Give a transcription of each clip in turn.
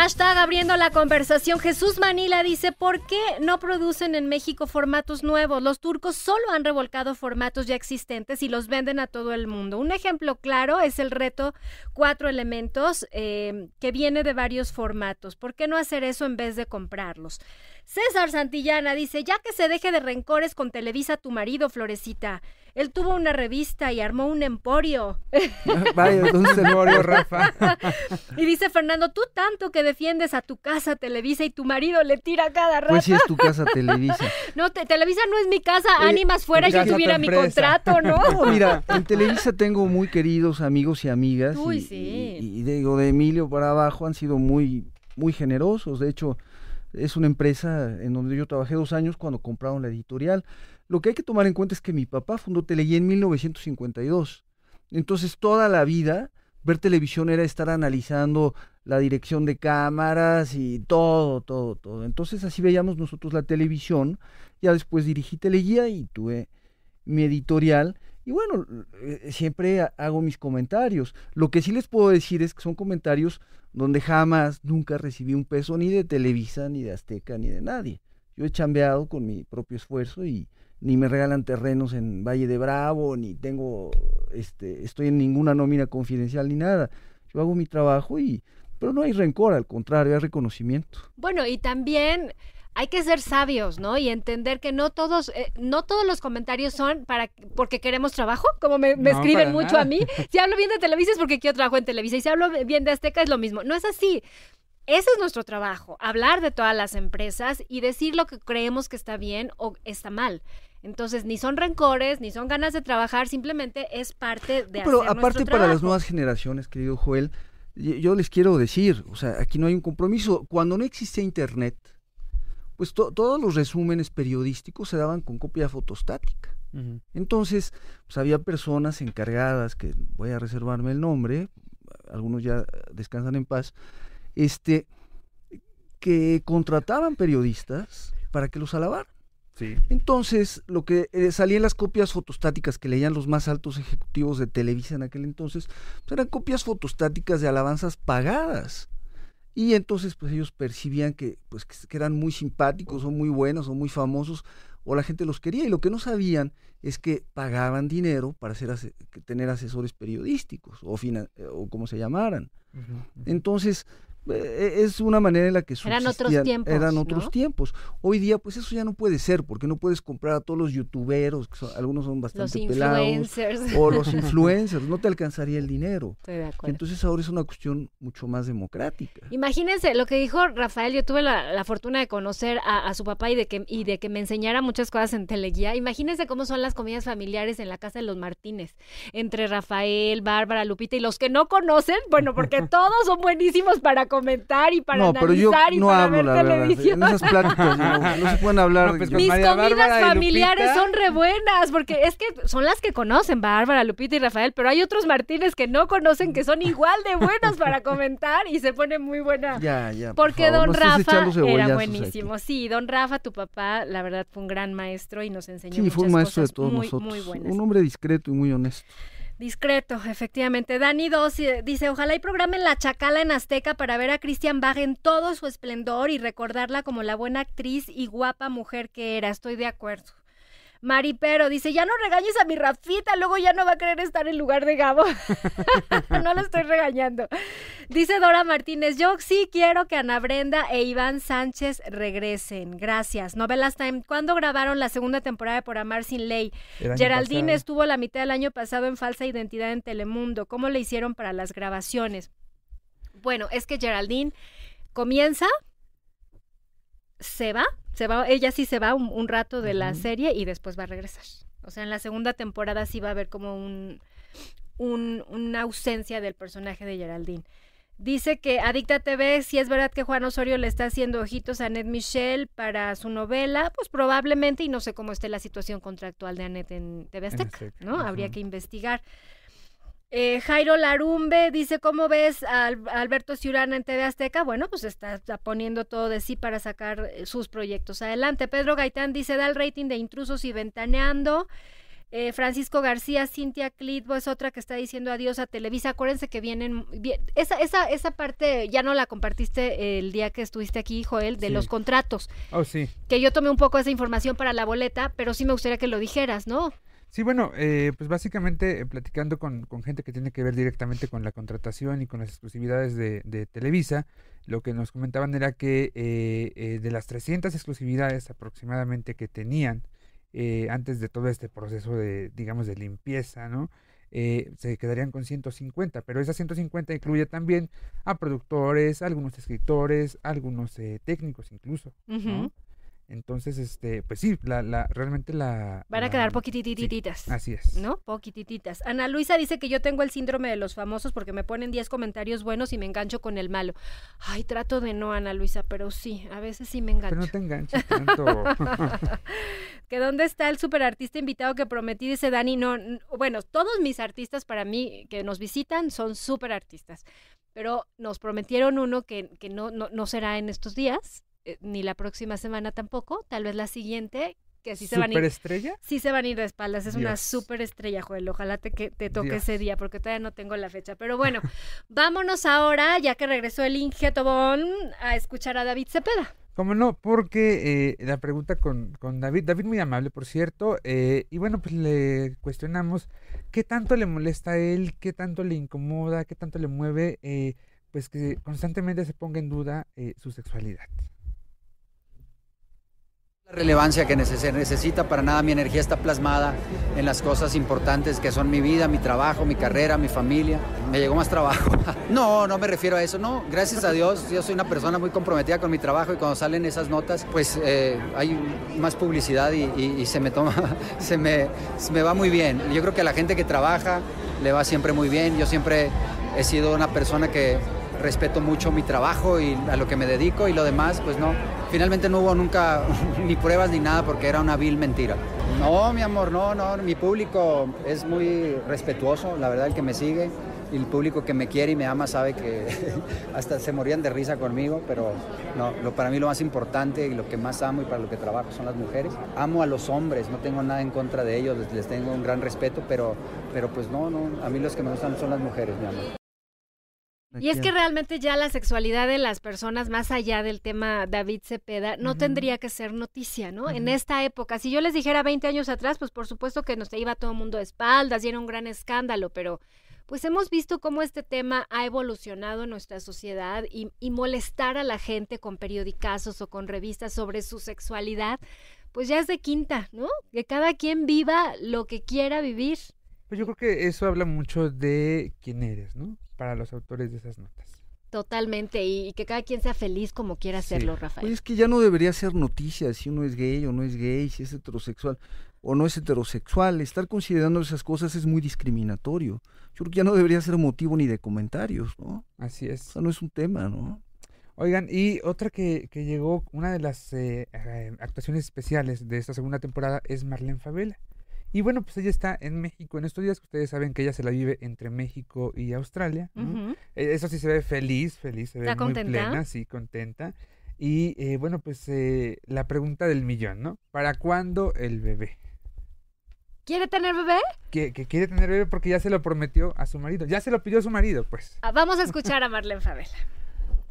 Hashtag abriendo la conversación. Jesús Manila dice, ¿por qué no producen en México formatos nuevos? Los turcos solo han revolcado formatos ya existentes y los venden a todo el mundo. Un ejemplo claro es el reto cuatro elementos eh, que viene de varios formatos. ¿Por qué no hacer eso en vez de comprarlos? César Santillana dice, ya que se deje de rencores con Televisa tu marido, Florecita. Él tuvo una revista y armó un emporio. Vaya, un emporio, Rafa. y dice Fernando, tú tanto que defiendes a tu casa Televisa y tu marido le tira cada rato. Pues si es tu casa Televisa. no, Televisa no es mi casa, ánimas fuera, yo tuviera mi contrato, ¿no? Mira, en Televisa tengo muy queridos amigos y amigas. Uy, sí. Y, y digo, de Emilio para abajo han sido muy, muy generosos. De hecho, es una empresa en donde yo trabajé dos años cuando compraron la editorial. Lo que hay que tomar en cuenta es que mi papá fundó Teleguía en 1952. Entonces toda la vida ver televisión era estar analizando la dirección de cámaras y todo, todo, todo. Entonces así veíamos nosotros la televisión. Ya después dirigí Teleguía y tuve mi editorial y bueno, eh, eh, siempre hago mis comentarios. Lo que sí les puedo decir es que son comentarios donde jamás, nunca recibí un peso ni de Televisa, ni de Azteca, ni de nadie. Yo he chambeado con mi propio esfuerzo y ni me regalan terrenos en Valle de Bravo, ni tengo, este, estoy en ninguna nómina confidencial ni nada. Yo hago mi trabajo y, pero no hay rencor, al contrario, hay reconocimiento. Bueno, y también hay que ser sabios, ¿no? Y entender que no todos, eh, no todos los comentarios son para porque queremos trabajo, como me, escriben mucho a mí. Si hablo bien de Televisa es porque quiero trabajo en Televisa y si hablo bien de Azteca es lo mismo. No es así. Ese es nuestro trabajo, hablar de todas las empresas y decir lo que creemos que está bien o está mal. Entonces, ni son rencores, ni son ganas de trabajar, simplemente es parte de... Pero aparte para las nuevas generaciones, querido Joel, yo les quiero decir, o sea, aquí no hay un compromiso. Cuando no existe Internet, pues todos los resúmenes periodísticos se daban con copia fotostática. Entonces, pues había personas encargadas, que voy a reservarme el nombre, algunos ya descansan en paz, este, que contrataban periodistas para que los alabaran. Sí. Entonces, lo que eh, salían en las copias fotostáticas que leían los más altos ejecutivos de Televisa en aquel entonces, pues, eran copias fotostáticas de alabanzas pagadas y entonces pues ellos percibían que, pues, que eran muy simpáticos o muy buenos o muy famosos o la gente los quería. Y lo que no sabían es que pagaban dinero para hacer tener asesores periodísticos o, eh, o como se llamaran. Entonces, e, e, es una manera en la que eran otros tiempos eran otros tiempos hoy día pues eso ya no puede ser porque no puedes comprar a todos los youtuberos algunos son bastante los pelados o los influencers no te alcanzaría el dinero entonces ahora es una cuestión mucho más democrática imagínense lo que dijo Rafael yo tuve la, fortuna de conocer a, su papá y de que y de que me enseñara muchas cosas en teleguía imagínense cómo son las comidas familiares en la casa de los Martínez entre Rafael Bárbara Lupita y los que no conocen bueno porque todos son buenísimos para comentar y para no, pero y no para hablo, la no, se pueden hablar. Pues, mis comidas familiares son re buenas, porque es que son las que conocen Bárbara, Lupita y Rafael, pero hay otros Martínez que no conocen que son igual de buenas para comentar y se ponen muy buenas. porque don Rafa era buenísimo. Sí, don Rafa, tu papá, la verdad fue un gran maestro y nos enseñó sí, fue un maestro de todos nosotros. Un hombre discreto y muy honesto. Discreto, efectivamente. Dani 2 eh, dice, ojalá y programen La Chacala en Azteca para ver a Cristian Bach en todo su esplendor y recordarla como la buena actriz y guapa mujer que era. Estoy de acuerdo. Maripero dice, ya no regañes a mi Rafita, luego ya no va a querer estar en lugar de Gabo. no lo estoy regañando. Dice Dora Martínez, yo sí quiero que Ana Brenda e Iván Sánchez regresen. Gracias. Novelas Time, ¿cuándo grabaron la segunda temporada de Por Amar Sin Ley? Geraldine estuvo la mitad del año pasado en Falsa Identidad en Telemundo. ¿Cómo le hicieron para las grabaciones? Bueno, es que Geraldine comienza se va, se va, ella sí se va un, rato de la serie y después va a regresar. O sea, en la segunda temporada sí va a haber como un, una ausencia del personaje de Geraldine. Dice que Adicta TV, si es verdad que Juan Osorio le está haciendo ojitos a Annette Michelle para su novela, pues probablemente, y no sé cómo esté la situación contractual de Annette en TV ¿no? Habría que investigar. Eh, Jairo Larumbe dice, ¿cómo ves a Alberto Ciurana en TV Azteca? Bueno, pues está, poniendo todo de sí para sacar eh, sus proyectos adelante. Pedro Gaitán dice, da el rating de intrusos y ventaneando. Eh, Francisco García, Cintia Clitbo es otra que está diciendo adiós a Televisa. Acuérdense que vienen. esa, esa, esa parte ya no la compartiste el día que estuviste aquí, Joel, de los contratos. Oh, sí. Que yo tomé un poco esa información para la boleta, pero sí me gustaría que lo dijeras, ¿no? Sí, bueno, eh, pues básicamente eh, platicando con, gente que tiene que ver directamente con la contratación y con las exclusividades de, Televisa, lo que nos comentaban era que eh, de las 300 exclusividades aproximadamente que tenían antes de todo este proceso de, digamos, de limpieza, ¿no? se quedarían con 150, pero esas 150 incluye también a productores, algunos escritores, algunos técnicos incluso. Entonces, este, pues sí, la, la, realmente la... Van a quedar poquitititas. así es. ¿No? Poquitititas. Ana Luisa dice que yo tengo el síndrome de los famosos porque me ponen 10 comentarios buenos y me engancho con el malo. Ay, trato de no, Ana Luisa, pero sí, a veces sí me engancho. Pero no te enganches tanto. que dónde está el superartista invitado que prometí, dice Dani. No, bueno, todos mis artistas para mí que nos visitan son superartistas. Pero nos prometieron uno que, no, no será en estos días eh, ni la próxima semana tampoco, tal vez la siguiente, que sí se van a ir. ¿Superestrella? Sí se van a ir de espaldas, es una una estrella, Joel. Ojalá te, que te toque ese día, porque todavía no tengo la fecha. Pero bueno, vámonos ahora, ya que regresó el Inge Tobón, a escuchar a David Cepeda. Como no, porque eh, la pregunta con, David, David muy amable, por cierto, eh, y bueno, pues le cuestionamos qué tanto le molesta a él, qué tanto le incomoda, qué tanto le mueve, pues que constantemente se ponga en duda su sexualidad. La relevancia que se necesita para nada, mi energía está plasmada en las cosas importantes que son mi vida, mi trabajo, mi carrera, mi familia. Me llegó más trabajo. No, no me refiero a eso, no. Gracias a Dios, yo soy una persona muy comprometida con mi trabajo y cuando salen esas notas, pues eh, hay más publicidad y, se me toma, se me, se me va muy bien. Yo creo que a la gente que trabaja le va siempre muy bien. Yo siempre he sido una persona que respeto mucho mi trabajo y a lo que me dedico y lo demás, pues no, Finalmente no hubo nunca ni pruebas ni nada porque era una vil mentira. No, mi amor, no, no. Mi público es muy respetuoso, la verdad, el que me sigue. el público que me quiere y me ama sabe que hasta se morían de risa conmigo, pero no, lo, para mí lo más importante y lo que más amo y para lo que trabajo son las mujeres. Amo a los hombres, no tengo nada en contra de ellos, les, les tengo un gran respeto, pero, pero pues no, no, a mí los que me gustan son las mujeres, mi amor. Y es que realmente ya la sexualidad de las personas, más allá del tema David Cepeda, no tendría que ser noticia, ¿no? En esta época, si yo les dijera 20 años atrás, pues por supuesto que nos iba todo el mundo de espaldas y era un gran escándalo, pero pues hemos visto cómo este tema ha evolucionado en nuestra sociedad y, y molestar a la gente con periodicazos o con revistas sobre su sexualidad, pues ya es de quinta, ¿no? Que cada quien viva lo que quiera vivir. Pues yo creo que eso habla mucho de quién eres, ¿no? para los autores de esas notas. Totalmente, y, que cada quien sea feliz como quiera hacerlo, Rafael. Pues es que ya no debería ser noticia si uno es gay o no es gay, si es heterosexual o no es heterosexual. Estar considerando esas cosas es muy discriminatorio. Yo creo que ya no debería ser motivo ni de comentarios, ¿no? Así es. Eso no es un tema, ¿no? Oigan, y otra que, que llegó, una de las eh, eh, actuaciones especiales de esta segunda temporada es Marlene Favela. Y bueno, pues ella está en México en estos días, que ustedes saben que ella se la vive entre México y Australia. E, eso sí se ve feliz, feliz, se ve muy plena, sí, contenta. Y eh, bueno, pues eh, la pregunta del millón, ¿no? ¿Para cuándo el bebé? ¿Quiere tener bebé? Que, quiere tener bebé porque ya se lo prometió a su marido. Ya se lo pidió a su marido, pues. Ah, vamos a escuchar a Marlene Favela.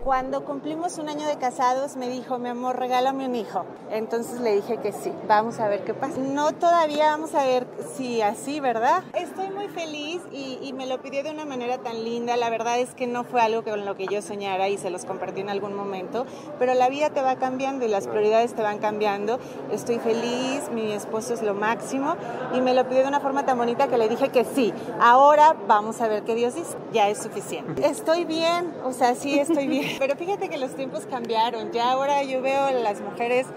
Cuando cumplimos un año de casados me dijo, mi amor, regálame un hijo. Entonces le dije que sí, vamos a ver qué pasa. No todavía vamos a ver si así, ¿verdad? Estoy muy feliz y, me lo pidió de una manera tan linda. La verdad es que no fue algo con lo que yo soñara y se los compartí en algún momento, pero la vida te va cambiando y las prioridades te van cambiando. Estoy feliz, mi esposo es lo máximo y me lo pidió de una forma tan bonita que le dije que sí. Ahora vamos a ver qué Dios dice. Ya es suficiente. Estoy bien, o sea, sí estoy bien. Pero fíjate que los tiempos cambiaron. Ya ahora yo veo las mujeres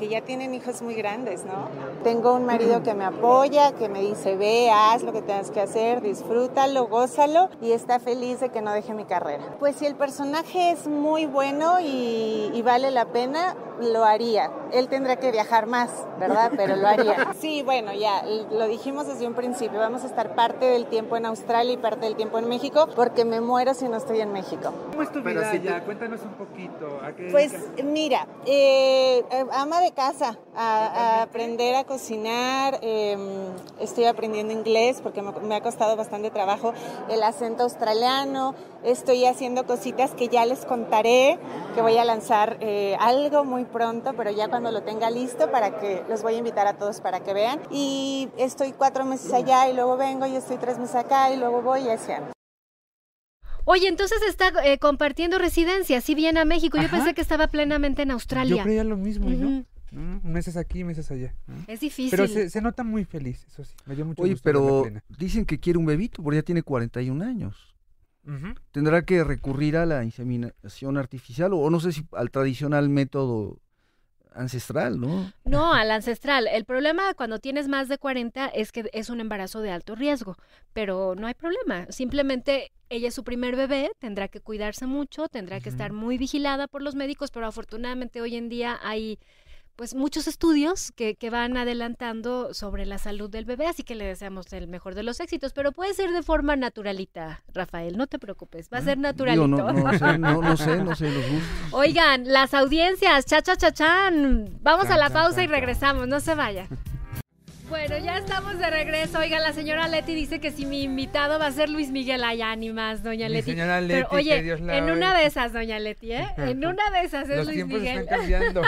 que ya tienen hijos muy grandes, ¿no? Tengo un marido que me apoya, que me dice, ve, haz lo que tengas que hacer, disfrútalo, gózalo y está feliz de que no deje mi carrera. Pues si el personaje es muy bueno y, vale la pena, lo haría. Él tendrá que viajar más, ¿verdad? Pero lo haría. Sí, bueno, ya lo dijimos desde un principio. Vamos a estar parte del tiempo en Australia y parte del tiempo en México porque me muero si no estoy en México. ¿Cómo es tu Cuéntanos un poquito. pues mira, eh, eh, ama de casa a, aprender a cocinar. Em, estoy aprendiendo inglés porque me, ha costado bastante trabajo el acento australiano. Estoy haciendo cositas que ya les contaré, que voy a lanzar eh, algo muy pronto, pero ya cuando lo tenga listo para que los voy a invitar a todos para que vean. Y estoy cuatro meses allá y luego vengo y estoy tres meses acá y luego voy hacia así. Oye, entonces está eh, compartiendo residencia, si bien a México. Yo pensé que estaba plenamente en Australia. Yo creía lo mismo, ¿no? Meses aquí, meses allá. Es difícil. Pero se, nota muy feliz, eso sí. Me dio mucho Oye, pero dicen que quiere un bebito porque ya tiene 41 años. Tendrá que recurrir a la inseminación artificial o no sé si al tradicional método ancestral, ¿no? No, al ancestral. El problema cuando tienes más de 40 es que es un embarazo de alto riesgo, pero no hay problema. Simplemente ella es su primer bebé, tendrá que cuidarse mucho, tendrá que estar muy vigilada por los médicos, pero afortunadamente hoy en día hay pues muchos estudios que, que, van adelantando sobre la salud del bebé, así que le deseamos el mejor de los éxitos, pero puede ser de forma naturalita, Rafael, no te preocupes, va a ser ah, naturalito. no, no, sé, no, sé, Oigan, las audiencias, cha cha cha chan, vamos a la pausa y regresamos, no se vaya. Bueno, ya estamos de regreso. Oiga, la señora Leti dice que si mi invitado va a ser Luis Miguel allá, ni doña Leti. señora Leti, oye, en una de esas, doña Leti, ¿eh? En una de esas es Los Luis tiempos Miguel. Están cambiando.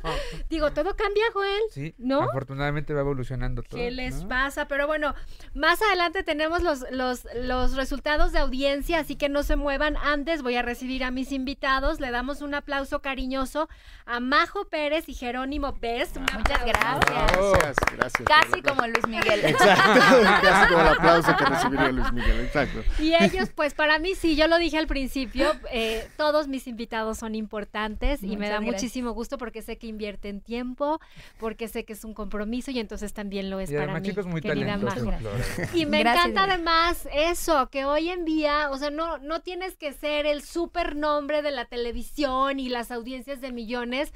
Digo, todo cambia, Joel. Sí, ¿no? Afortunadamente va evolucionando todo. ¿Qué les pasa? Pero bueno, más adelante tenemos los, los, los resultados de audiencia, así que no se muevan. Antes voy a recibir a mis invitados. Le damos un aplauso cariñoso a Majo Pérez y Jerónimo Best. Ah, muchas Gracias, gracias. Casi como Luis Miguel. Exacto, casi como el aplauso que recibiría Luis Miguel, Y ellos, pues para mí sí, yo lo dije al principio, eh, todos mis invitados son importantes y me da muchísimo gusto porque sé que invierten tiempo, porque sé que es un compromiso y entonces también lo es y para mí. muy Y me encanta además eso, que hoy en día, o sea, no, no tienes que ser el super nombre de la televisión y las audiencias de millones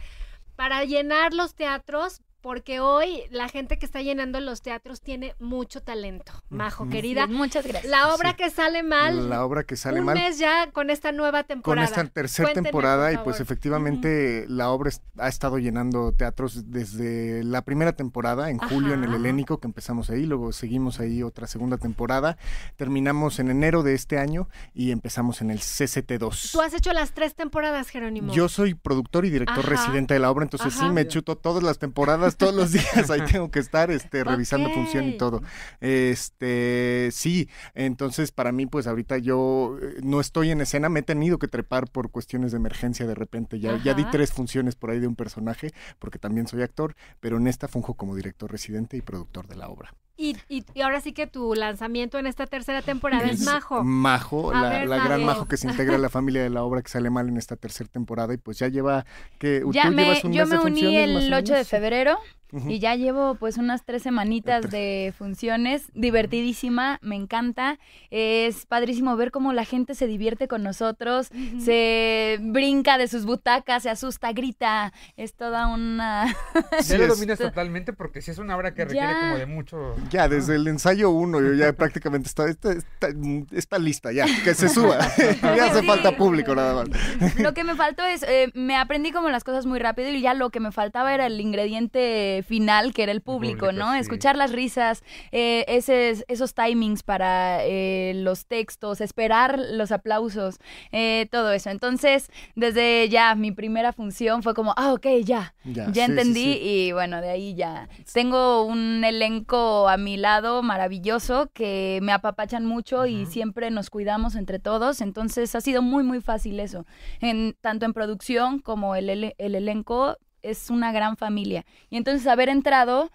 para llenar los teatros, porque hoy la gente que está llenando los teatros tiene mucho talento. Majo, querida. muchas gracias. La obra que sale mal. La obra que sale mal. Un mes ya con esta nueva temporada. Con esta tercera temporada y pues efectivamente la obra ha estado llenando teatros desde la primera temporada, en julio en el Helénico, que empezamos ahí, luego seguimos ahí otra segunda temporada, terminamos en enero de este año y empezamos en el CCT2. Tú has hecho las tres temporadas, Jerónimo. Yo soy productor y director residente de la obra, entonces sí me chuto todas las temporadas todos los días, ahí tengo que estar este, revisando función y todo. Este, sí, entonces para mí, pues ahorita yo eh, no estoy en escena, me he tenido que trepar por cuestiones de emergencia de repente. Ya, ya di tres funciones por ahí de un personaje, porque también soy actor, pero en esta funjo como director residente y productor de la obra. Y, y, ahora sí que tu lanzamiento en esta tercera temporada es, Majo. Majo, la, gran Majo que se integra a la familia de la obra que sale mal en esta tercera temporada y pues ya lleva que ya yo me uní el 8 de febrero y ya llevo pues unas tres semanitas de funciones, divertidísima, me encanta. Es padrísimo ver cómo la gente se divierte con nosotros, se brinca de sus butacas, se asusta, grita. Es toda una... ya lo dominas totalmente porque si es una obra que requiere como de mucho... Ya, desde el ensayo uno yo ya prácticamente está, está, lista ya, que se suba. ya hace falta público nada más. Lo que me faltó es, eh, me aprendí como las cosas muy rápido y ya lo que me faltaba era el ingrediente final, que era el público, ¿no? Escuchar las risas, eh, esos timings para eh, los textos, esperar los aplausos, eh, todo eso. Entonces, desde ya mi primera función fue como, ah, ok, ya, ya, entendí y bueno, de ahí ya. Tengo un elenco a mi lado maravilloso que me apapachan mucho y siempre nos cuidamos entre todos, entonces ha sido muy, muy fácil eso, en, tanto en producción como el elenco es una gran familia. Y entonces haber entrado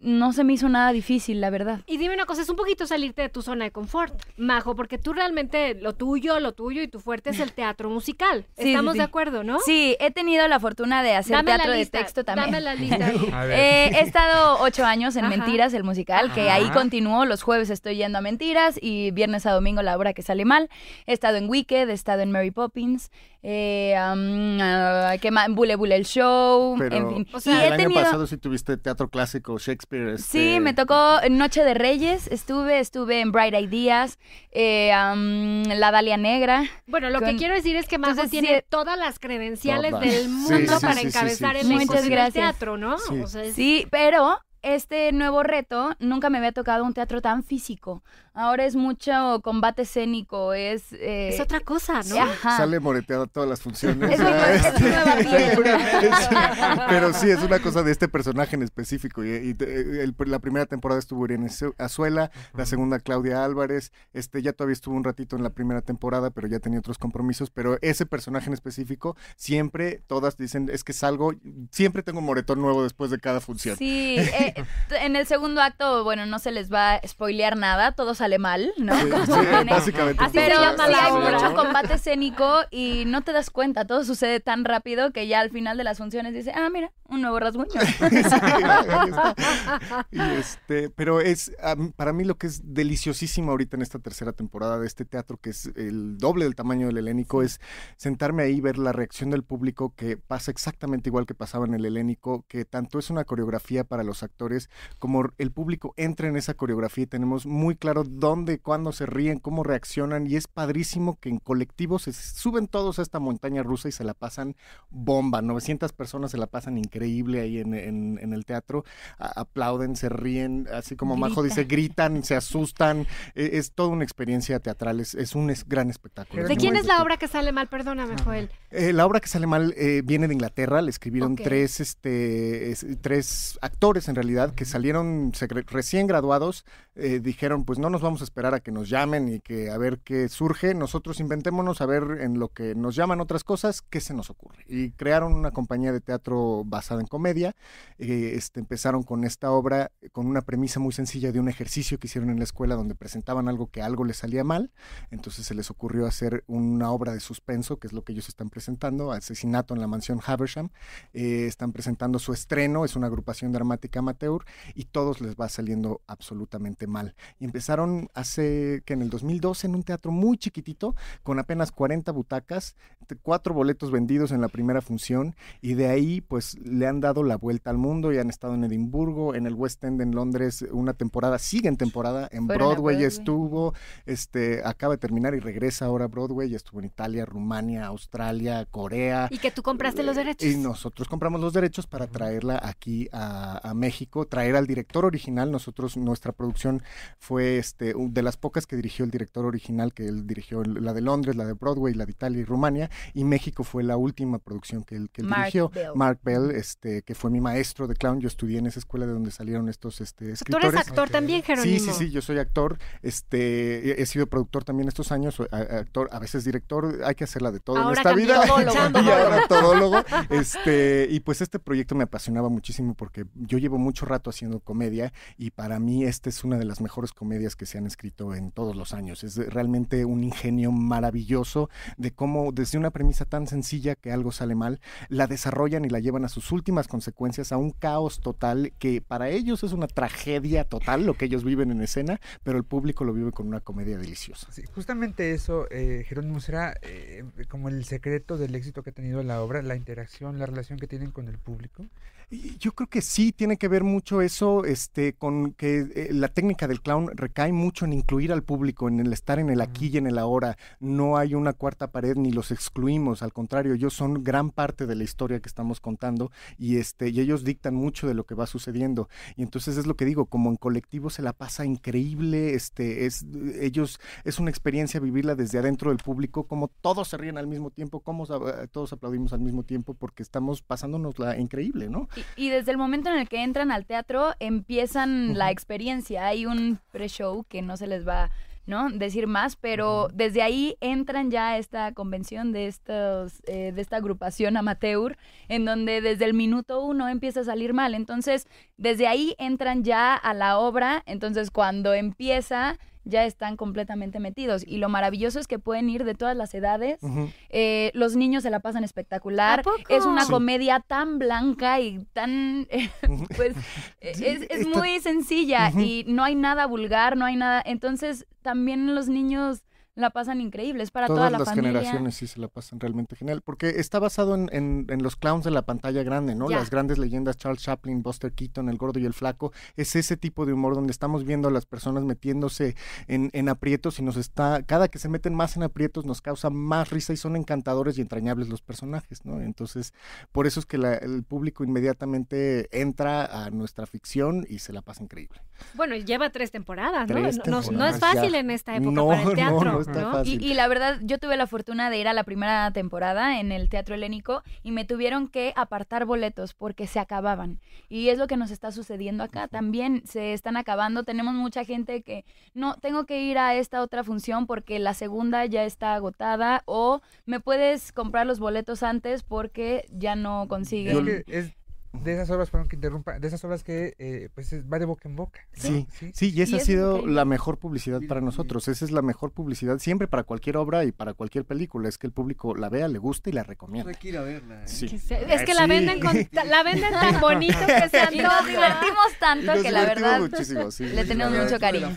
no se me hizo nada difícil, la verdad. Y dime una cosa, es un poquito salirte de tu zona de confort, Majo, porque tú realmente lo tuyo, lo tuyo y tu fuerte es el teatro musical. Estamos de acuerdo, ¿no? Sí, he tenido la fortuna de hacer teatro de texto también. Dame la lista. eh, he estado ocho años en Mentiras, el musical, que ahí continúo. Los jueves estoy yendo a Mentiras y viernes a domingo la obra que sale mal. He estado en Wicked, he estado en Mary Poppins, eh, ah, más? Bule el Show. Pero, en el año pasado si tuviste teatro clásico, Shakespeare. Este... Sí, me tocó Noche de Reyes, estuve, estuve en Bright Ideas, eh, La Dalia Negra. Bueno, lo que quiero decir es que más tiene eh, todas las credenciales del mundo para encabezar el Muchas teatro, ¿no? O sea, sí pero este nuevo reto nunca me había tocado un teatro tan físico. Ahora es mucho combate escénico, es... Eh, es otra cosa, ¿no? Sale moreteada todas las funciones. es este, pero sí, es una cosa de este personaje en específico. Y, eh, la primera temporada estuvo Irene Azuela, la segunda Claudia Álvarez, este ya todavía estuvo un ratito en la primera temporada, pero ya tenía otros compromisos, pero ese personaje en específico, siempre todas dicen, es que salgo, siempre tengo un moretón nuevo después de cada función. Sí, eh, en el segundo acto, bueno, no se les va a spoilear nada, todos mal, ¿no? básicamente. Así pero hay mucho combate escénico y no te das cuenta, todo sucede tan rápido que ya al final de las funciones dice, ah, mira, un nuevo rasguño. Este, pero es para mí lo que es deliciosísimo ahorita en esta tercera temporada de este teatro, que es el doble del tamaño del helénico, es sentarme ahí y ver la reacción del público que pasa exactamente igual que pasaba en el helénico, que tanto es una coreografía para los actores como el público entra en esa coreografía y tenemos muy claro dónde, cuándo se ríen, cómo reaccionan y es padrísimo que en colectivo se suben todos a esta montaña rusa y se la pasan bomba. 900 personas se la pasan increíble ahí en, el teatro, aplauden, se ríen, así como Majo dice, gritan, se asustan. E, es, toda una experiencia teatral, es, un gran espectáculo. ¿De quién es eh, la obra que sale mal? Perdóname, eh, Joel. la obra que sale mal viene de Inglaterra, le escribieron tres, este, tres actores en realidad que salieron recién graduados, eh, dijeron, pues no nos vamos a esperar a que nos llamen y que a ver qué surge. Nosotros inventémonos a ver en lo que nos llaman otras cosas, qué se nos ocurre. Y crearon una compañía de teatro basada en comedia. Eh, este, empezaron con esta obra, con una premisa muy sencilla de un ejercicio que hicieron en la escuela donde presentaban algo que algo les salía mal. Entonces se les ocurrió hacer una obra de suspenso, que es lo que ellos están presentando, Asesinato en la mansión Haversham. Eh, están presentando su estreno, es una agrupación dramática amateur y todos les va saliendo absolutamente mal. Y empezaron hace que en el 2012 en un teatro muy chiquitito, con apenas 40 butacas, cuatro boletos vendidos en la primera función, y de ahí pues le han dado la vuelta al mundo y han estado en Edimburgo, en el West End en Londres una temporada, sigue en temporada, en Broadway, estuvo, este, acaba de terminar y regresa ahora a Broadway, estuvo en Italia, Rumania, Australia, Corea. Y que tú compraste los eh, derechos. Y nosotros compramos los derechos para traerla aquí a, a México, traer al director original, nosotros, nuestra producción fue... Este, este, de las pocas que dirigió el director original, que él dirigió la de Londres, la de Broadway, la de Italia y Rumania, y México fue la última producción que él, dirigió. Mark Bell, este, que fue mi maestro de clown, yo estudié en esa escuela de donde salieron estos este, escritores. Tú eres actor también, Jerónimo. Sí, sí, sí, yo soy actor, este, he sido productor también estos años, actor, a veces director, hay que hacerla de todo en esta vida. Este, y pues este proyecto me apasionaba muchísimo porque yo llevo mucho rato haciendo comedia y para mí esta es una de las mejores comedias que se han escrito en todos los años. Es eh, realmente un ingenio maravilloso de cómo desde una premisa tan sencilla que algo sale mal, la desarrollan y la llevan a sus últimas consecuencias, a un caos total que para ellos es una tragedia total lo que ellos viven en escena, pero el público lo vive con una comedia deliciosa. justamente eso, eh, Jerónimo, será eh, como el secreto del éxito que ha tenido la obra, la interacción, la relación que tienen con el público. Yo creo que sí tiene que ver mucho eso este, con que eh, la técnica del clown recae mucho en incluir al público, en el estar en el aquí y en el ahora. No hay una cuarta pared ni los excluimos, al contrario, ellos son gran parte de la historia que estamos contando y, este, y ellos dictan mucho de lo que va sucediendo. Y entonces es lo que digo, como en colectivo se la pasa increíble, este, es, ellos, es una experiencia vivirla desde adentro del público, como todos se ríen al mismo tiempo, como eh, todos aplaudimos al mismo tiempo, porque estamos pasándonos la increíble, ¿no? Y, desde el momento en el que entran al teatro, empiezan la experiencia. Hay un pre-show que no se les va, ¿no? Decir más, pero desde ahí entran ya a esta convención de, estos, eh, de esta agrupación amateur, en donde desde el minuto uno empieza a salir mal. Entonces, desde ahí entran ya a la obra. Entonces, cuando empieza ya están completamente metidos. Y lo maravilloso es que pueden ir de todas las edades. Eh, los niños se la pasan espectacular. Es una comedia tan blanca y tan... Eh, pues eh, es, muy sencilla y no hay nada vulgar, no hay nada... Entonces también los niños la pasan increíble, es para Todas toda la las generaciones sí se la pasan realmente genial, porque está basado en, los clowns de la pantalla grande, ¿no? Las grandes leyendas, Charles Chaplin, Buster Keaton, El Gordo y el Flaco, es ese tipo de humor donde estamos viendo a las personas metiéndose en, aprietos y nos está, cada que se meten más en aprietos nos causa más risa y son encantadores y entrañables los personajes, ¿no? Entonces, por eso es que el público inmediatamente entra a nuestra ficción y se la pasa increíble. Bueno, y lleva tres temporadas, ¿no? no, es fácil en esta época para el teatro. Y, la verdad, yo tuve la fortuna de ir a la primera temporada en el Teatro Helénico y me tuvieron que apartar boletos porque se acababan. Y es lo que nos está sucediendo acá. También se están acabando. Tenemos mucha gente que no, tengo que ir a esta otra función porque la segunda ya está agotada o me puedes comprar los boletos antes porque ya no consiguen de esas obras, que interrumpa, de esas obras que eh, pues va de boca en boca. Sí, sí, y esa ha sido la mejor publicidad para nosotros, esa es la mejor publicidad siempre para cualquier obra y para cualquier película, es que el público la vea, le guste y la recomienda. Es que la venden, con, la venden tan bonito que se nos divertimos tanto que la verdad le tenemos mucho cariño.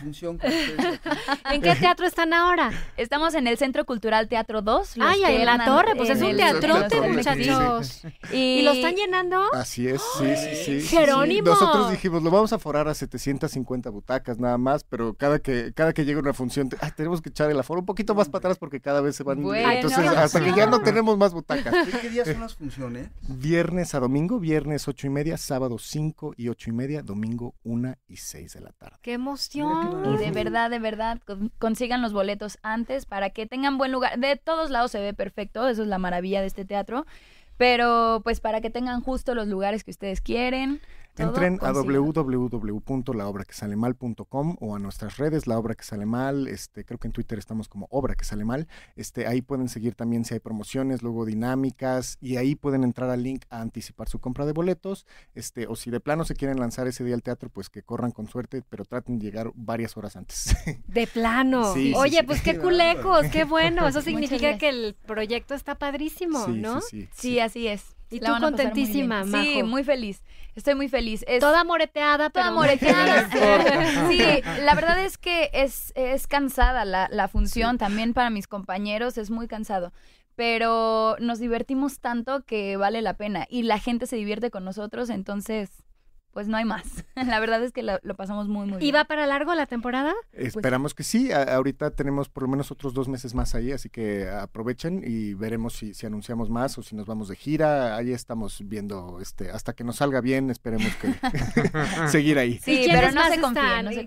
¿En qué teatro están ahora? Estamos en el Centro Cultural Teatro 2. Ay, en la torre, pues es un teatrote, muchachos. Y, lo están llenando. Así es sí, sí, sí. Nosotros dijimos, lo vamos a forar a 750 butacas nada más, pero cada que cada que llega una función, tenemos que echar el aforo un poquito más para atrás porque cada vez se van. entonces, hasta que ya no tenemos más butacas. ¿Qué días son las funciones? Viernes a domingo, viernes 8 y media, sábado 5 y 8 y media, domingo 1 y 6 de la tarde. ¡Qué emoción! Y de verdad, de verdad, consigan los boletos antes para que tengan buen lugar. De todos lados se ve perfecto, eso es la maravilla de este teatro. Pero pues para que tengan justo los lugares que ustedes quieren. Entren a www.laobraquesalemal.com o a nuestras redes, La Obra que Sale Mal, este, creo que en Twitter estamos como Obra que Sale Mal, este, ahí pueden seguir también si hay promociones, luego dinámicas, y ahí pueden entrar al link a anticipar su compra de boletos, este, o si de plano se quieren lanzar ese día al teatro, pues que corran con suerte, pero traten de llegar varias horas antes. De plano. Oye, pues qué culecos, qué bueno, eso significa que el proyecto está padrísimo, ¿no? sí así es. Y contentísima, muy Sí, muy feliz. Estoy muy feliz. toda moreteada, toda moreteada. sí, la verdad es que es, es cansada la, función. También para mis compañeros es muy cansado pero nos divertimos tanto que vale la pena y la gente se divierte con nosotros, entonces pues no hay más. La verdad es que lo, pasamos muy, muy bien. ¿Y va para largo la temporada? Pues Esperamos que sí. ahorita tenemos por lo menos otros dos meses más ahí, así que aprovechen y veremos si, anunciamos más o si nos vamos de gira. Ahí estamos viendo, este, hasta que nos salga bien, esperemos que seguir ahí. Sí, pero no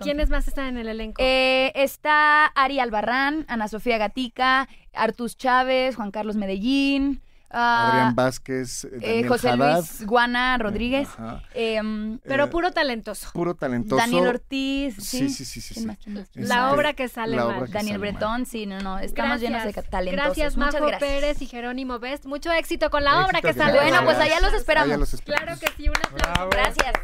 ¿Quiénes más están en el elenco? Eh, está Ari Albarrán, Ana Sofía Gatica, Artus Chávez, Juan Carlos Medellín. Ah, Adrián Vázquez, eh, eh, José Luis Guana eh, Rodríguez, em, pero puro talentoso. Puro talentoso. Daniel Ortiz, sí, este, La obra que sale mal. Daniel Bretón, sí, no, no, estamos llenos de talentosos. Gracias, Majo Pérez y Jerónimo Best, mucho éxito con la obra que, sale. Bueno, pues allá los esperamos. Claro que sí, un aplauso. Gracias.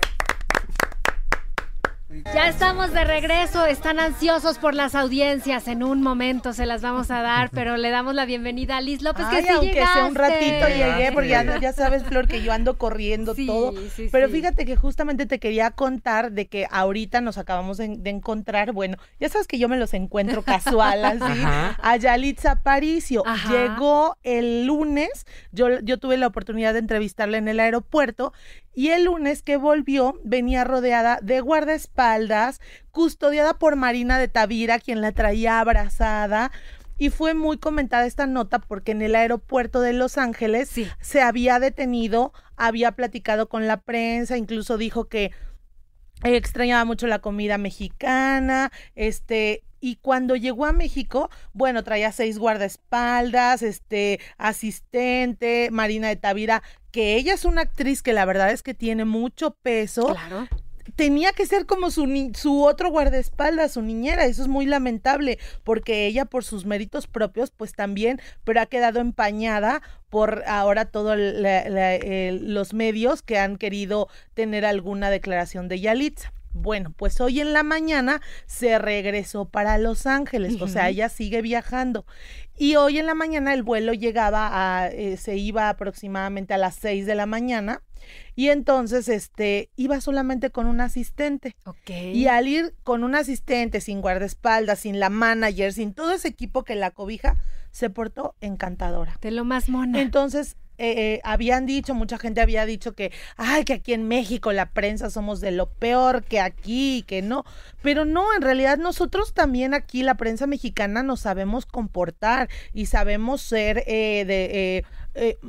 Ya estamos de regreso, están ansiosos por las audiencias, en un momento se las vamos a dar, pero le damos la bienvenida a Liz López, que sí aunque sea un ratito llegué, porque ya, sabes, Flor, que yo ando corriendo todo, pero fíjate que justamente te quería contar de que ahorita nos acabamos de, encontrar, bueno, ya sabes que yo me los encuentro casual así, a Yalitza Paricio, llegó el lunes, yo, yo tuve la oportunidad de entrevistarla en el aeropuerto y el lunes que volvió venía rodeada de guardaespaldas, custodiada por Marina de Tavira, quien la traía abrazada. Y fue muy comentada esta nota porque en el aeropuerto de Los Ángeles se había detenido, había platicado con la prensa, incluso dijo que extrañaba mucho la comida mexicana, este, y cuando llegó a México, bueno, traía seis guardaespaldas, este, asistente, Marina de Tavira, que ella es una actriz que la verdad es que tiene mucho peso. Claro tenía que ser como su, su otro guardaespaldas, su niñera. Eso es muy lamentable, porque ella por sus méritos propios, pues también, pero ha quedado empañada por ahora todos los medios que han querido tener alguna declaración de Yalitza. Bueno, pues hoy en la mañana se regresó para Los Ángeles, o sea, ella sigue viajando. Y hoy en la mañana el vuelo llegaba a, eh, se iba aproximadamente a las 6 de la mañana. Y entonces, este, iba solamente con un asistente. Ok. Y al ir con un asistente, sin guardaespaldas, sin la manager, sin todo ese equipo que la cobija, se portó encantadora. De lo más mona. Entonces, eh, eh, habían dicho, mucha gente había dicho que, ay, que aquí en México la prensa somos de lo peor que aquí, que no. Pero no, en realidad nosotros también aquí, la prensa mexicana, nos sabemos comportar y sabemos ser eh,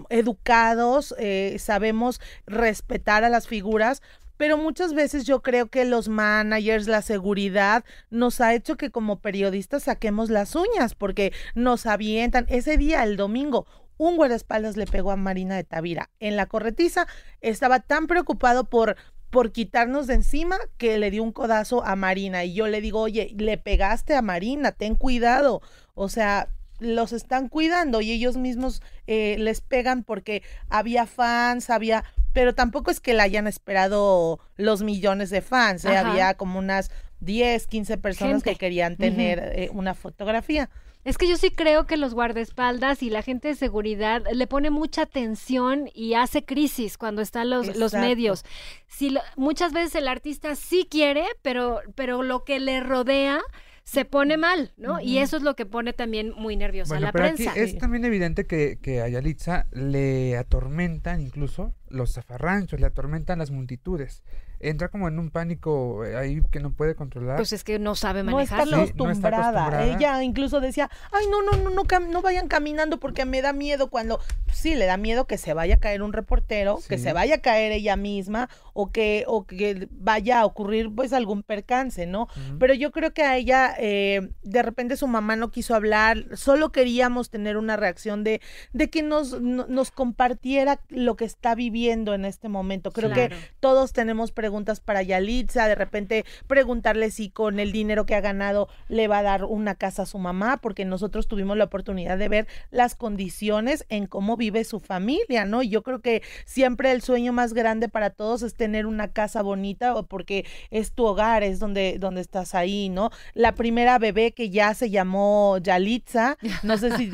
educados, sabemos respetar a las figuras, pero muchas veces yo creo que los managers, la seguridad, nos ha hecho que como periodistas saquemos las uñas porque nos avientan. Ese día, el domingo, un guardaespaldas le pegó a Marina de Tavira en la corretiza. Estaba tan preocupado por por quitarnos de encima que le dio un codazo a Marina y yo le digo, "Oye, le pegaste a Marina, ten cuidado." O sea, los están cuidando y ellos mismos eh, les pegan porque había fans, había, pero tampoco es que la hayan esperado los millones de fans, ¿eh? había como unas 10, 15 personas que querían tener eh, una fotografía. Es que yo sí creo que los guardaespaldas y la gente de seguridad le pone mucha tensión y hace crisis cuando están los, los medios. Si muchas veces el artista sí quiere, pero, pero lo que le rodea se pone mal, ¿no? Y eso es lo que pone también muy nerviosa la prensa. es también evidente que, que, a Yalitza le atormentan incluso los zafarranchos, le atormentan las multitudes entra como en un pánico eh, ahí que no puede controlar. Pues es que no sabe manejarlo. No está acostumbrada. Ella incluso decía, ay, no, no, no, no, vayan caminando porque me da miedo cuando, sí, le da miedo que se vaya a caer un reportero, que se vaya a caer ella misma o que, o que vaya a ocurrir pues algún percance, ¿no? Pero yo creo que a ella eh, de repente su mamá no quiso hablar, solo queríamos tener una reacción de, de que nos, nos compartiera lo que está viviendo en este momento. Creo que todos tenemos preguntas preguntas para Yalitza, de repente preguntarle si con el dinero que ha ganado le va a dar una casa a su mamá, porque nosotros tuvimos la oportunidad de ver las condiciones en cómo vive su familia, ¿no? Y Yo creo que siempre el sueño más grande para todos es tener una casa bonita o porque es tu hogar, es donde, donde estás ahí, ¿no? La primera bebé que ya se llamó Yalitza, no sé si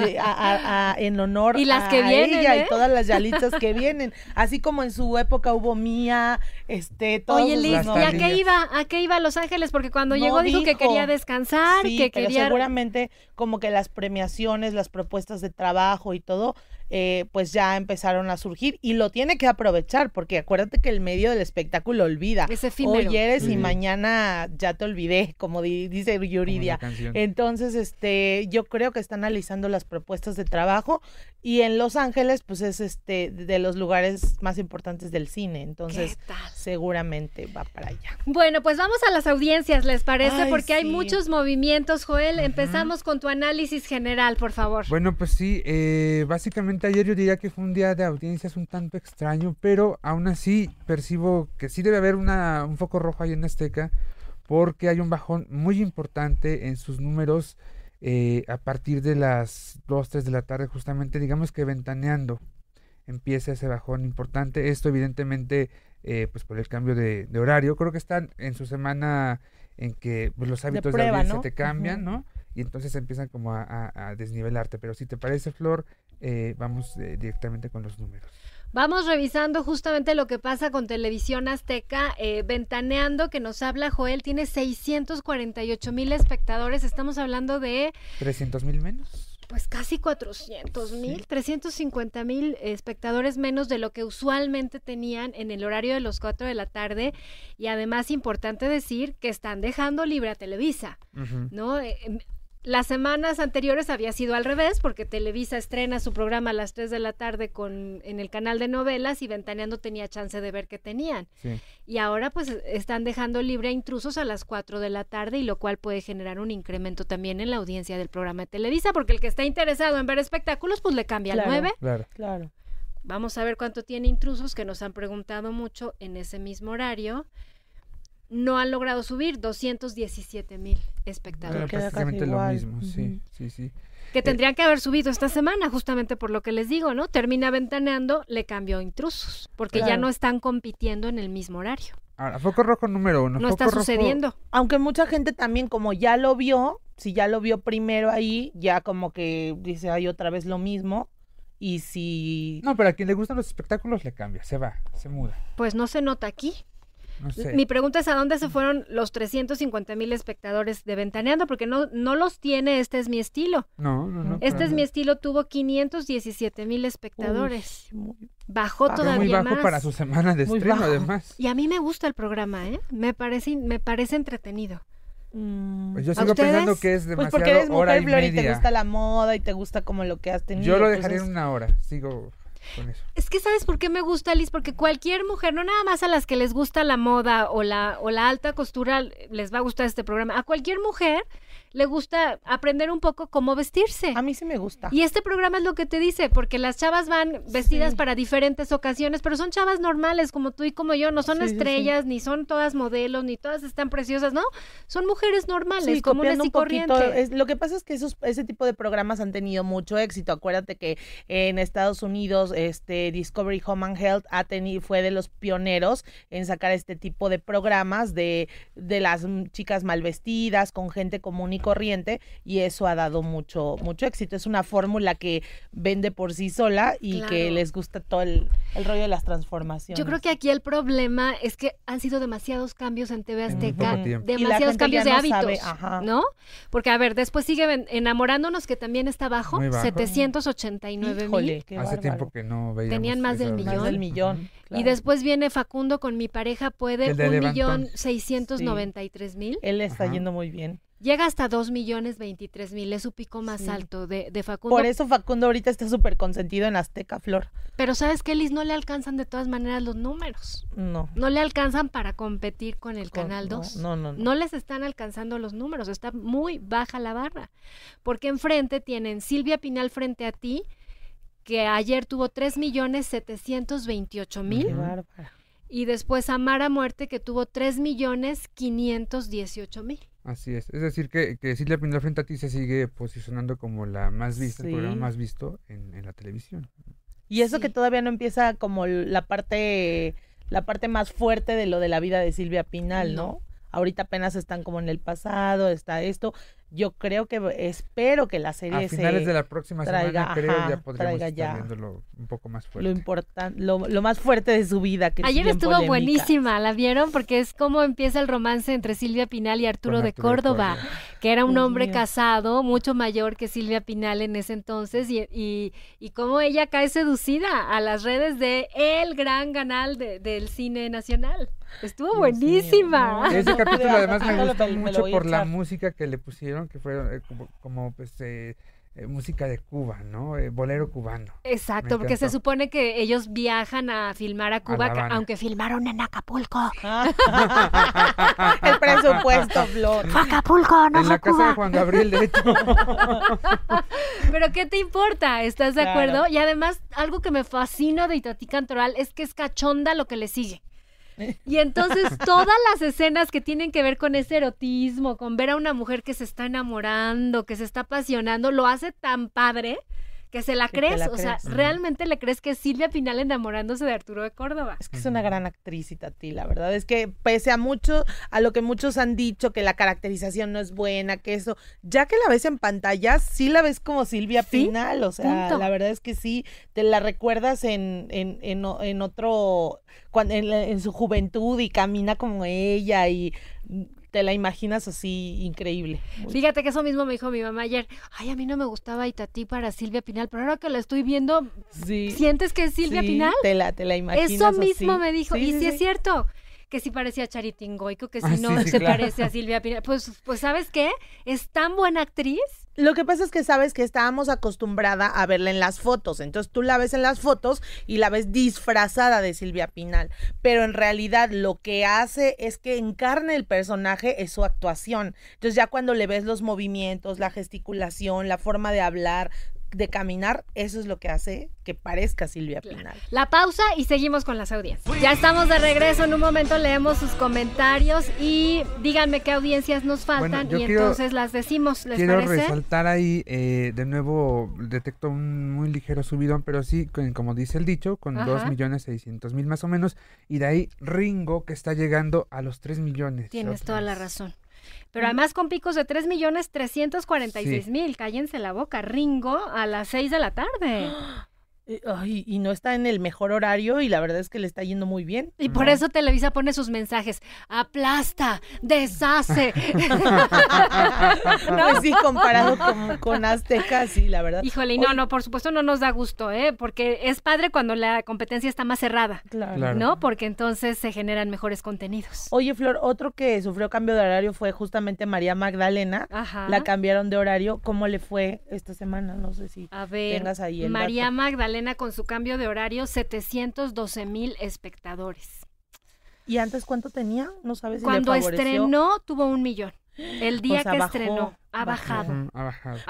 en honor a ella y ¿eh? todas las Yalitzas que vienen, así como en su época hubo Mía, este, Oye, Liz, ¿y a qué iba? ¿A qué iba a Los Ángeles? Porque cuando llegó dijo, que quería descansar, sí, que quería... seguramente como que las premiaciones, las propuestas de trabajo y todo, eh, pues ya empezaron a surgir y lo tiene que aprovechar porque acuérdate que el medio del espectáculo olvida. ese y mañana ya te olvidé, como dice Yuridia. Entonces, este, yo creo que está analizando las propuestas de trabajo y en Los Ángeles, pues es este de los lugares más importantes del cine. Entonces, seguramente va para allá. Bueno, pues vamos a las audiencias, ¿les parece? porque hay muchos movimientos, Joel. Empezamos con tu análisis general, por favor. Bueno, pues sí, eh, básicamente ayer yo diría que fue un día de audiencias un tanto extraño, pero aún así percibo que sí debe haber una, un foco rojo ahí en Azteca, porque hay un bajón muy importante en sus números eh, a partir de las 2, 3 de la tarde, justamente, digamos que ventaneando empieza ese bajón importante. Esto evidentemente, eh, pues por el cambio de, horario, creo que están en su semana en que pues, los hábitos de, audiencia te cambian, ¿no? Y entonces empiezan como a, a, desnivelarte. Pero si te parece, Flor, eh, vamos eh, directamente con los números. Vamos revisando justamente lo que pasa con Televisión Azteca, eh, Ventaneando, que nos habla Joel, tiene 648 mil espectadores, estamos hablando de... 300 mil menos pues casi 400 mil, 350 mil espectadores menos de lo que usualmente tenían en el horario de los 4 de la tarde. Y además, importante decir que están dejando libre a Televisa, ¿no? Em, las semanas anteriores había sido al revés, porque Televisa estrena su programa a las 3 de la tarde con, en el canal de novelas y Ventaneando tenía chance de ver que tenían. Y ahora pues están dejando libre a intrusos a las 4 de la tarde y lo cual puede generar un incremento también en la audiencia del programa de Televisa, porque el que está interesado en ver espectáculos pues le cambia al 9. Claro, claro. Vamos a ver cuánto tiene intrusos que nos han preguntado mucho en ese mismo horario no han logrado subir 217 mil espectadores. lo mismo, sí, sí, Que eh, tendrían que haber subido esta semana, justamente por lo que les digo, ¿no? Termina ventaneando, le cambió intrusos, porque ya no están compitiendo en el mismo horario. Ahora, foco rojo número uno. No está sucediendo. Aunque mucha gente también, como ya lo vio, si ya lo vio primero ahí, ya como que dice, hay otra vez lo mismo, y si... No, pero a quien le gustan los espectáculos le cambia, se va, se muda. Pues no se nota aquí. Mi pregunta es a dónde se fueron los 350 mil espectadores de Ventaneando, porque no, no los tiene, este es mi estilo. No, no, no. Este es mi estilo, tuvo 517 mil espectadores. Bajó todavía muy bajo para su semana de estreno, además. Y a mí me gusta el programa, ¿eh? Me parece, me parece entretenido. Mm. Pues yo sigo pensando que es pues demasiado porque eres hora y, y te gusta la moda y te gusta como lo que has tenido. Yo lo pues dejaría en una hora, sigo es que sabes por qué me gusta, Liz, porque cualquier mujer, no nada más a las que les gusta la moda o la, o la alta costura les va a gustar este programa, a cualquier mujer le gusta aprender un poco cómo vestirse. A mí sí me gusta. Y este programa es lo que te dice, porque las chavas van vestidas para diferentes ocasiones, pero son chavas normales como tú y como yo, no son estrellas, ni son todas modelos, ni todas están preciosas, no, son mujeres normales, comunes y es Lo que pasa es que esos, ese tipo de programas han tenido mucho éxito. Acuérdate que en Estados Unidos, este Discovery Home and Health ha fue de los pioneros en sacar este tipo de programas de, de las mm, chicas mal vestidas, con gente común corriente y eso ha dado mucho, mucho éxito. Es una fórmula que vende por sí sola y que les gusta todo el, rollo de las transformaciones. Yo creo que aquí el problema es que han sido demasiados cambios en TV Azteca, demasiados cambios de hábitos, ¿no? Porque a ver, después sigue enamorándonos que también está bajo, 789 mil. Hace tiempo que no veíamos. Tenían más del millón. Y después viene Facundo con mi pareja puede un millón seiscientos y mil. Él está yendo muy bien. Llega hasta 2 millones 23 mil, es su pico más alto de, Facundo. Por eso Facundo ahorita está súper consentido en Azteca Flor. Pero sabes que Liz no le alcanzan de todas maneras los números. No. No le alcanzan para competir con el Canal 2. No, no, no, no. les están alcanzando los números, está muy baja la barra. Porque enfrente tienen Silvia Pinal frente a ti, que ayer tuvo tres millones 728 mil. Y después Amara Muerte, que tuvo tres millones 518 mil. Así es. Es decir, que, Silvia Pinal frente a ti se sigue posicionando como la más vista, el programa más visto en, la televisión. Y eso que todavía no empieza como la parte, la parte más fuerte de lo de la vida de Silvia Pinal, ¿no? Ahorita apenas están como en el pasado, está esto. Yo creo que espero que la serie a finales de la próxima semana creo ya podríamos estar viéndolo un poco más fuerte. Lo importante, lo, lo, más fuerte de su vida. Que Ayer estuvo buenísima, ¿la vieron? Porque es como empieza el romance entre Silvia Pinal y Arturo, de, Córdoba, que era un hombre casado, mucho mayor que Silvia Pinal en ese entonces, y, y, y cómo ella cae seducida a las redes de el gran canal del cine nacional. Estuvo buenísima. Ese capítulo además me gustó mucho por la música que le pusieron que fueron eh, como, pues, eh, eh, música de Cuba, ¿no? bolero cubano. Exacto, porque se supone que ellos viajan a filmar a Cuba, aunque filmaron en Acapulco. El presupuesto, Flor. Acapulco, no la Cuba. casa de Pero ¿qué te importa? ¿Estás de acuerdo? Y además, algo que me fascina de Itatí Cantoral es que es cachonda lo que le sigue. Y entonces todas las escenas que tienen que ver con ese erotismo, con ver a una mujer que se está enamorando, que se está apasionando, lo hace tan padre que se la crees, o sea, realmente le crees que es Silvia Pinal enamorándose de Arturo de Córdoba. Es que es una gran actriz y Tati, la verdad es que pese a mucho a lo que muchos han dicho que la caracterización no es buena, que eso, ya que la ves en pantalla, sí la ves como Silvia Pinal, o sea, la verdad es que sí te la recuerdas en en, en, otro cuando en su juventud y camina como ella y te la imaginas así increíble. Fíjate que eso mismo me dijo mi mamá ayer. Ay, a mí no me gustaba Itatí para Silvia Pinal, pero ahora que la estoy viendo, ¿sientes que es Silvia Pinal? Te la, imaginas. Eso mismo me dijo. y si es cierto que sí parecía Goico, que si ah, no se parece a Silvia Pinal. Pues, pues, ¿sabes qué? Es tan buena actriz lo que pasa es que sabes que estábamos acostumbrada a verla en las fotos, entonces tú la ves en las fotos y la ves disfrazada de Silvia Pinal, pero en realidad lo que hace es que encarne el personaje es su actuación. Entonces ya cuando le ves los movimientos, la gesticulación, la forma de hablar, de caminar, eso es lo que hace que parezca Silvia Pinal. La pausa y seguimos con las audiencias. Ya estamos de regreso, en un momento leemos sus comentarios y díganme qué audiencias nos faltan y entonces las decimos, ¿les quiero resaltar ahí, eh, de nuevo, detecto un muy ligero subidón, pero sí, como dice el dicho, con dos millones seiscientos mil más o menos, y de ahí Ringo que está llegando a los 3 millones. Tienes toda la razón pero además con picos de tres millones y seis mil. Cállense la boca, Ringo, a las 6 de la tarde. ¡Ah! Eh, y no está en el mejor horario y la verdad es que le está yendo muy bien. Y por eso Televisa pone sus mensajes, aplasta, deshace. comparado con, con Azteca, sí, la verdad. Híjole, y no, no, por supuesto no nos da gusto, ¿eh? Porque es padre cuando la competencia está más cerrada, claro. ¿no? Porque entonces se generan mejores contenidos. Oye, Flor, otro que sufrió cambio de horario fue justamente María Magdalena. Ajá. La cambiaron de horario. ¿Cómo le fue esta semana? No sé si A tengas ahí el María Magdalena con su cambio de horario 712 mil espectadores. ¿Y antes cuánto tenía? No sabes Cuando estrenó tuvo un millón. El día que estrenó, ha bajado.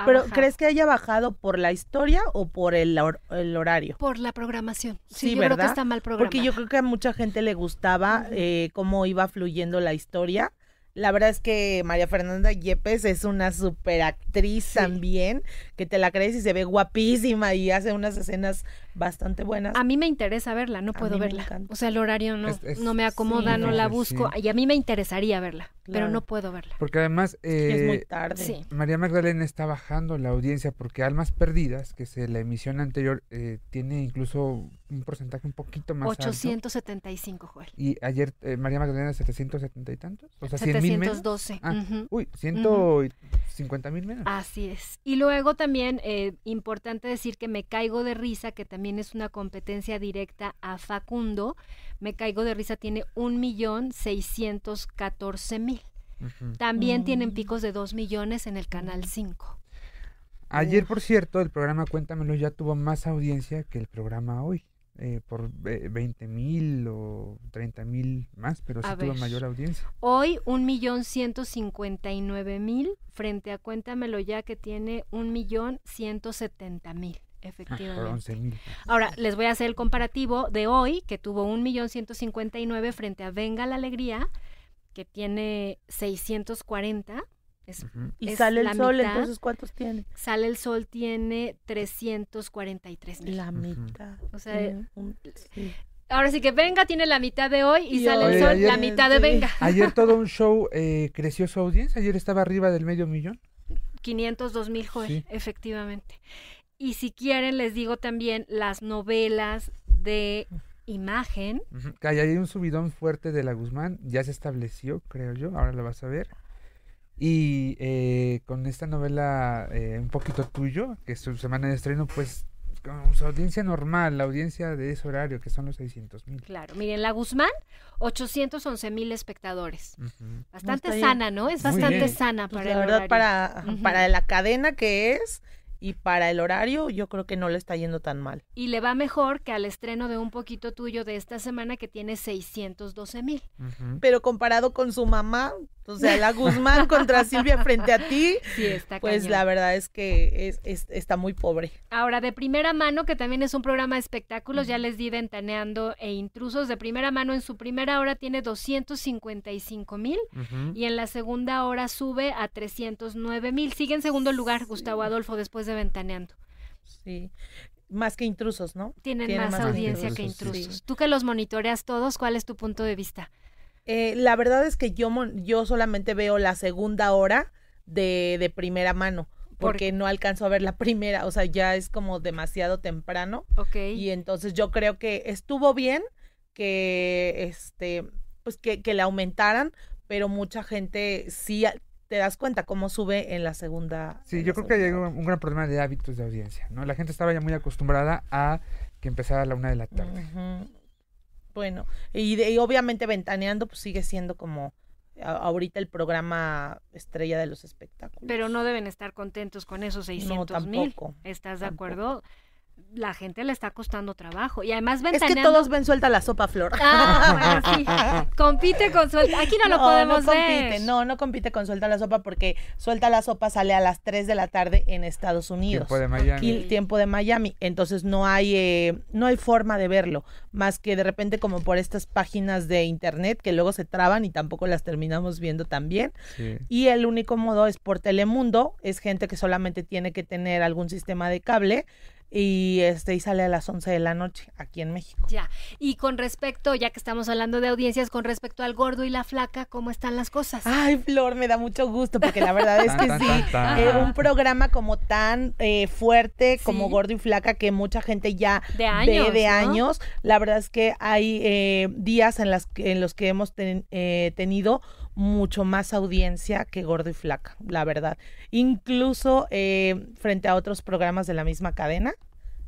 Pero ¿crees que haya bajado por la historia o por el, el horario? Por la programación. Sí, ¿verdad? está mal Porque yo creo que a mucha gente le gustaba eh, cómo iba fluyendo la historia. La verdad es que María Fernanda Yepes es una superactriz actriz también que te la crees y se ve guapísima y hace unas escenas bastante buenas. A mí me interesa verla, no puedo verla. O sea, el horario no, me acomoda, no la busco. Y a mí me interesaría verla, pero no puedo verla. Porque además... es muy eh, tarde. María Magdalena está bajando la audiencia porque Almas Perdidas, que es la emisión anterior, eh, tiene incluso un porcentaje un poquito más alto. 875, Joel. Y ayer eh, María Magdalena 770 y tantos. O sea, 712. mil ah, Uy, 150 mil menos. Así es. Y luego también también eh, importante decir que Me Caigo de Risa, que también es una competencia directa a Facundo, Me Caigo de Risa tiene un millón seiscientos mil. También tienen mm. picos de 2 millones en el mm. canal 5. Ayer, por cierto, el programa Cuéntamelo ya tuvo más audiencia que el programa hoy. Eh, por 20 mil o 30 mil más, pero si tuvo mayor audiencia. Hoy un millón ciento mil frente a Cuéntamelo ya que tiene un millón ciento mil. Ah, efectivamente. Ahora, les voy a hacer el comparativo de hoy, que tuvo un millón ciento cincuenta frente a Venga la Alegría, que tiene 640 y sale el sol, entonces ¿cuántos tiene? Sale el sol, tiene 343 mil. La mitad. Eh, ahora sí que venga, tiene la mitad de hoy y, sale el sol, la mitad de venga. Ayer todo un show eh, creció su audiencia, ayer estaba arriba del medio millón. 502 mil, joven, efectivamente. Y si quieren, les digo también las novelas de imagen. hay Hay un subidón fuerte de la Guzmán, ya se estableció, creo yo, ahora lo vas a ver. Y eh, con esta novela eh, un poquito tuyo, que es su semana de estreno, pues con su audiencia normal, la audiencia de ese horario, que son los 600 mil. Claro, miren, la Guzmán, 811 mil espectadores. Bastante sana, ¿no? Es bastante sana pues, para la verdad, Para, para la cadena que es, y para el horario yo creo que no le está yendo tan mal. Y le va mejor que al estreno de un poquito tuyo de esta semana que tiene 612 mil. Pero comparado con su mamá, o sea, la Guzmán contra Silvia frente a ti, pues la verdad es que está muy pobre. Ahora, de primera mano, que también es un programa de espectáculos, ya les di Ventaneando e Intrusos, de primera mano en su primera hora tiene 255 mil y en la segunda hora sube a 309 mil. Sigue en segundo lugar Gustavo Adolfo después de Ventaneando. Sí más que intrusos, ¿no? Tienen, más, audiencia que intrusos. Tú que los monitoreas todos, ¿cuál es tu punto de vista? Eh, la verdad es que yo, yo solamente veo la segunda hora de, de primera mano porque no alcanzo a ver la primera, o sea, ya es como demasiado temprano. Ok. Y entonces yo creo que estuvo bien que, este, pues que, la aumentaran, pero mucha gente sí ah, te das cuenta cómo sube en la segunda. Sí, yo creo que hay un, gran problema de hábitos de audiencia, ¿no? La gente estaba ya muy acostumbrada a que empezara a la una de la tarde bueno, y, obviamente Ventaneando pues sigue siendo como ahorita el programa estrella de los espectáculos. Pero no deben estar contentos con esos 600 mil. ¿Estás de acuerdo? la gente le está costando trabajo. Y además ventaneando... Es que todos ven suelta la sopa flor. Ah, compite con suelta. Aquí no, lo podemos no compite, ver. No, no compite con suelta la sopa porque suelta la sopa sale a las 3 de la tarde en Estados Unidos. Tiempo de Miami. tiempo de Miami. Entonces no hay, eh, no hay forma de verlo. Más que de repente como por estas páginas de internet que luego se traban y tampoco las terminamos viendo también. bien... Y el único modo es por Telemundo. Es gente que solamente tiene que tener algún sistema de cable y este y sale a las 11 de la noche aquí en México. Ya. Y con respecto, ya que estamos hablando de audiencias con respecto al gordo y la flaca, ¿cómo están las cosas? Ay, Flor, me da mucho gusto porque la verdad es que sí, eh, un programa como tan eh, fuerte como gordo y flaca que mucha gente ya de ve de años, la verdad es que hay eh, días en las en los que hemos tenido mucho más audiencia que Gordo y Flaca, la verdad. Incluso eh, frente a otros programas de la misma cadena,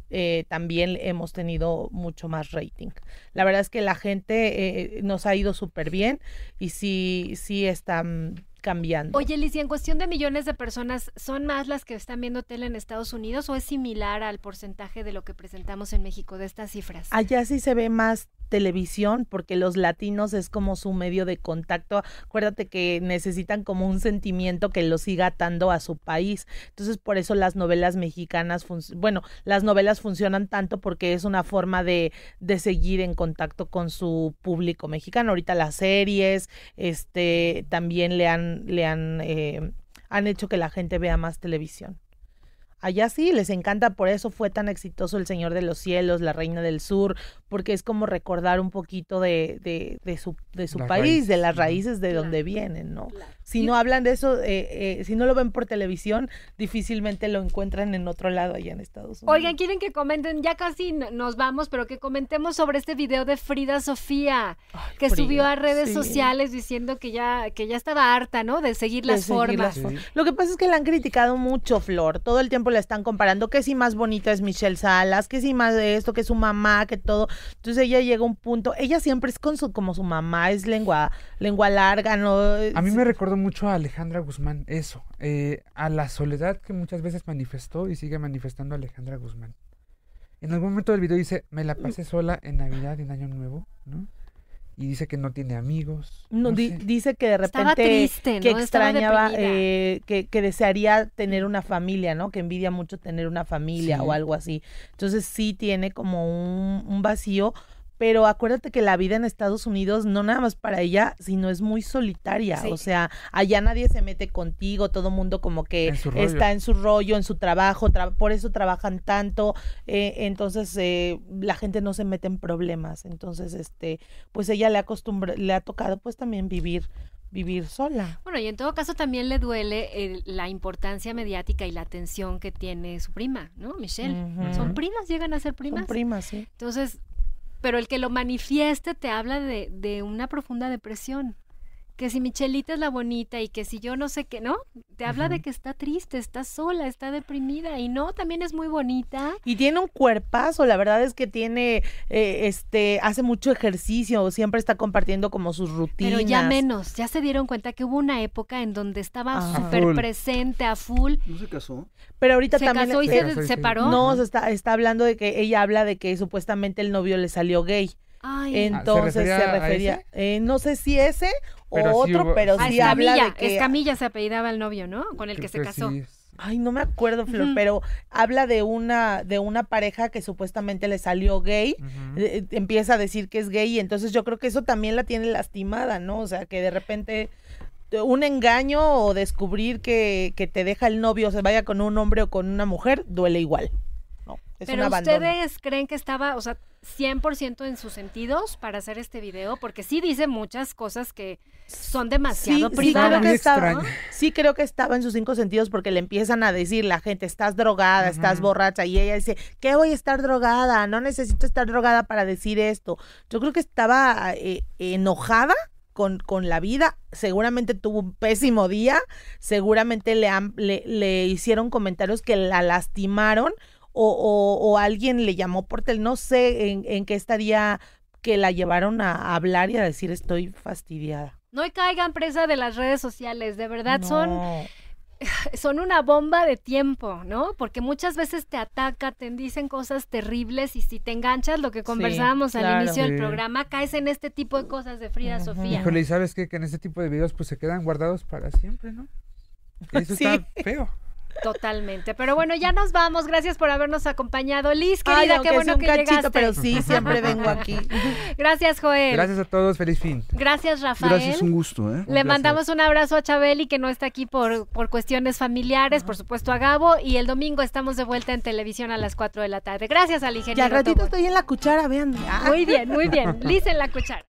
eh, también hemos tenido mucho más rating. La verdad es que la gente eh, nos ha ido súper bien y sí, sí están cambiando. Oye, y en cuestión de millones de personas, ¿son más las que están viendo tele en Estados Unidos o es similar al porcentaje de lo que presentamos en México de estas cifras? Allá sí se ve más televisión, porque los latinos es como su medio de contacto. Acuérdate que necesitan como un sentimiento que los siga atando a su país. Entonces, por eso las novelas mexicanas, bueno, las novelas funcionan tanto porque es una forma de, de seguir en contacto con su público mexicano. Ahorita las series, este, también le han, le han, eh, han hecho que la gente vea más televisión. Allá sí, les encanta, por eso fue tan exitoso El Señor de los Cielos, La Reina del Sur, porque es como recordar un poquito de, su, de su país, de las raíces de donde vienen, ¿no? Si no hablan de eso, eh, eh, si no lo ven por televisión, difícilmente lo encuentran en otro lado allá en Estados Unidos. Oigan, quieren que comenten, ya casi nos vamos, pero que comentemos sobre este video de Frida Sofía, que subió a redes sociales diciendo que ya, que ya estaba harta, ¿no? De seguir las formas. Lo que pasa es que la han criticado mucho, Flor, todo el tiempo la están comparando, que si más bonita es Michelle Salas, que si más de esto, que su mamá, que todo. Entonces ella llega a un punto, ella siempre es con su, como su mamá, es lengua, lengua larga, ¿no? A mí me recordó mucho a Alejandra Guzmán, eso, eh, a la soledad que muchas veces manifestó y sigue manifestando Alejandra Guzmán. En algún momento del video dice, me la pasé sola en Navidad y en Año Nuevo, ¿no? y dice que no tiene amigos. No, dice que de repente que extrañaba, eh, que, desearía tener una familia, ¿no? Que envidia mucho tener una familia o algo así. Entonces sí tiene como un, un vacío, pero acuérdate que la vida en Estados Unidos no nada más para ella, sino es muy solitaria, o sea, allá nadie se mete contigo, todo mundo como que está en su rollo, en su trabajo, por eso trabajan tanto, eh, entonces eh, la gente no se mete en problemas, entonces este, pues ella le le ha tocado pues también vivir vivir sola. Bueno, y en todo caso también le duele la importancia mediática y la atención que tiene su prima, ¿no? Michelle. Son primas, llegan a ser primas. Son primas, sí. Entonces, pero el que lo manifieste te habla de, de una profunda depresión que si Michelita es la bonita y que si yo no sé qué, ¿no? Te habla de que está triste, está sola, está deprimida y no, también es muy bonita. Y tiene un cuerpazo, la verdad es que tiene, eh, este, hace mucho ejercicio, siempre está compartiendo como sus rutinas. Pero ya menos, ya se dieron cuenta que hubo una época en donde estaba ah. súper presente, a full. No se casó. Pero ahorita también... se Casó y se, separó. No, se está, está hablando de que ella habla de que supuestamente el novio le salió gay. Ay. Ah, Entonces se refería, se refería eh, no sé si ese o otro, pero sí habla de que... se apellidaba el novio, ¿no? Con el que se pues casó. Ay, no me acuerdo, Flor, pero habla de una, de una pareja que supuestamente le salió gay, eh, eh, empieza a decir que es gay, y entonces yo creo que eso también la tiene lastimada, ¿no? O sea, que de repente eh, un engaño o descubrir que, que te deja el novio, o se vaya con un hombre o con una mujer, duele igual. Pero ustedes creen que estaba, o sea, 100% en sus sentidos para hacer este video, porque sí dice muchas cosas que son demasiado sí, privadas. Sí creo, que estaba, ¿no? sí creo que estaba en sus cinco sentidos porque le empiezan a decir la gente, estás drogada, estás borracha, y ella dice, ¿qué voy a estar drogada? No necesito estar drogada para decir esto. Yo creo que estaba eh, enojada con, con, la vida. Seguramente tuvo un pésimo día. Seguramente le, le, hicieron comentarios que la lastimaron o, o, alguien le llamó por teléfono. no sé en, qué estaría que la llevaron a hablar y a decir estoy fastidiada. No caigan presa de las redes sociales, de verdad son son una bomba de tiempo, ¿no? Porque muchas veces te ataca, te dicen cosas terribles y si te enganchas, lo que conversábamos al inicio del programa, caes en este tipo de cosas de Frida Sofía. Híjole, ¿y sabes Que en este tipo de videos pues se quedan guardados para siempre, ¿no? Eso está feo. Totalmente. Pero bueno, ya nos vamos. Gracias por habernos acompañado. Liz, querida, qué bueno que cachito, llegaste. Pero sí, siempre vengo aquí. Gracias, Joel. Gracias a todos. Feliz fin. Gracias, Rafael. Gracias, un gusto. ¿eh? Le mandamos un abrazo a Chabeli, que no está aquí por, por cuestiones familiares, por supuesto a Gabo. Y el domingo estamos de vuelta en televisión a las 4 de la tarde. Gracias al ingeniero. Ya ratito estoy en la cuchara, vean. Muy bien, muy bien. Liz en la cuchara.